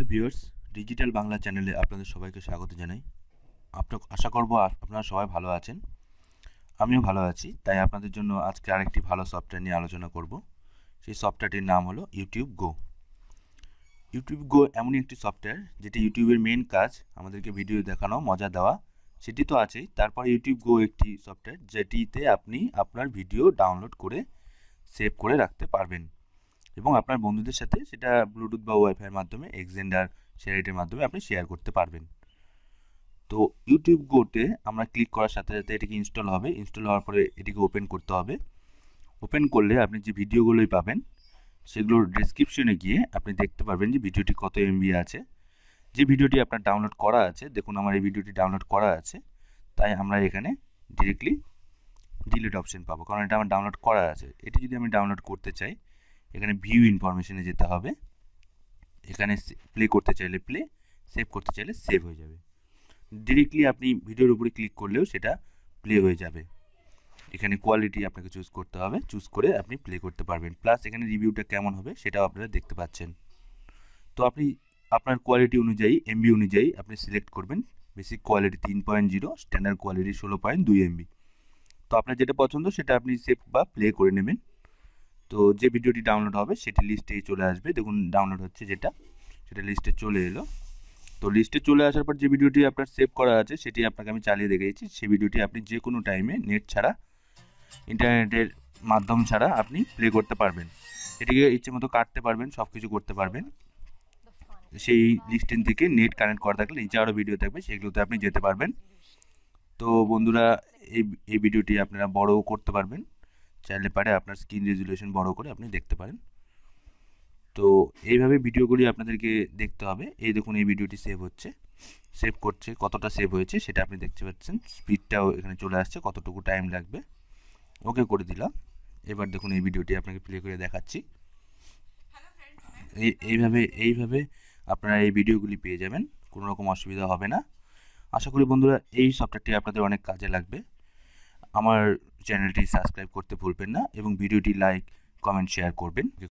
hello viewers digital Bangla চ্যানেলে আপনাদের সবাইকে স্বাগত জানাই আপনার আশা করব আপনারা সবাই ভালো আছেন আমিও ভালো আছি তাই আপনাদের জন্য আজকে আরেকটি ভালো সফটওয়্যার নিয়ে আলোচনা করব সেই সফটওয়্যারটির নাম হলো ইউটিউব গো ইউটিউব গো এমনই একটি সফটওয়্যার যেটি ইউটিউবের মেন কাজ আমাদেরকে ভিডিও দেখানো মজা দেওয়া সেটি তো আছেই তারপর ইউটিউব গো একটি সফটওয়্যার যেটিতে আপনি আপনার ভিডিও ডাউনলোড করে সেভ করে রাখতে পারবেন এবং আপনার বন্ধুদের সাথে সেটা ব্লুটুথ বা ওয়াইফাইয়ের মাধ্যমে এক্সেন্ডার শেয়ারিটির মাধ্যমে আপনি শেয়ার করতে পারবেন তো ইউটিউব গোটে আমরা ক্লিক করার সাথে সাথে এটিকে ইনস্টল হবে ইনস্টল হওয়ার পরে এটিকে ওপেন করতে হবে ওপেন করলে আপনি যে ভিডিওগুলোই পাবেন সেগুলোর ডিসক্রিপশনে গিয়ে আপনি দেখতে পারবেন যে ভিডিওটি কত এমবি আছে যে ভিডিওটি আপনার ডাউনলোড করা আছে দেখুন আমার এই ভিডিওটি ডাউনলোড করা আছে তাই আমরা এখানে ডিরেক্টলি ডিলিট অপশন পাবো কারণ এটা আমার ডাউনলোড করা আছে এটি যদি আমি ডাউনলোড করতে চাই এখানে ভিউ ইনফরমেশনে যেতে হবে এখানে প্লে করতে চাইলে প্লে সেভ করতে চাইলে সেভ হয়ে যাবে ডিরেক্টলি আপনি ভিডিওর উপরে ক্লিক করলেও সেটা প্লে হয়ে যাবে এখানে কোয়ালিটি আপনাকে চুজ করতে হবে চুজ করে আপনি প্লে করতে পারবেন প্লাস এখানে রিভিউটা কেমন হবে সেটাও আপনারা দেখতে পাচ্ছেন তো আপনি আপনার কোয়ালিটি অনুযায়ী এমবি অনুযায়ী আপনি সিলেক্ট করবেন বেসিক কোয়ালিটি তিন পয়েন্ট জিরো স্ট্যান্ডার্ড কোয়ালিটি ষোলো পয়েন্ট দুই এমবি তো আপনার যেটা পছন্দ সেটা আপনি সেভ বা প্লে করে নেবেন তো যে ভিডিওটি ডাউনলোড হবে সেটি লিস্টে চলে আসবে দেখুন ডাউনলোড হচ্ছে যেটা সেটা লিস্টে চলে এলো তো লিস্টে চলে আসার পর যে ভিডিওটি আপনার সেভ করা আছে সেটি আপনাকে আমি চালিয়ে দেখিয়েছি সেই ভিডিওটি আপনি যে কোনো টাইমে নেট ছাড়া ইন্টারনেটের মাধ্যম ছাড়া আপনি প্লে করতে পারবেন এটিকে ইচ্ছে মতো কাটতে পারবেন সব কিছু করতে পারবেন সেই লিস্টেন থেকে নেট কানেক্ট করা থাকলে নিচে আরও ভিডিও থাকবে সেগুলোতে আপনি যেতে পারবেন তো বন্ধুরা এই এই ভিডিওটি আপনারা বড়ও করতে পারবেন চাইলে পারে আপনার স্ক্রিন রেজুলেশন বড় করে আপনি দেখতে পারেন তো এইভাবে ভিডিওগুলি আপনাদেরকে দেখতে হবে এই দেখুন এই ভিডিওটি সেভ হচ্ছে সেভ করছে কতটা সেভ হয়েছে সেটা আপনি দেখতে পাচ্ছেন স্পিডটাও এখানে চলে আসছে কতটুকু টাইম লাগবে ওকে করে দিলাম এবার দেখুন এই ভিডিওটি আপনাকে প্লে করে দেখাচ্ছি এইভাবে এইভাবে আপনারা এই ভিডিওগুলি পেয়ে যাবেন কোনো রকম অসুবিধা হবে না আশা করি বন্ধুরা এই সফটওয়্যারটি আপনাদের অনেক কাজে লাগবে আমার চ্যানেলটি সাবস্ক্রাইব করতে ভুলবেন না এবং ভিডিওটি লাইক কমেন্ট শেয়ার করবেন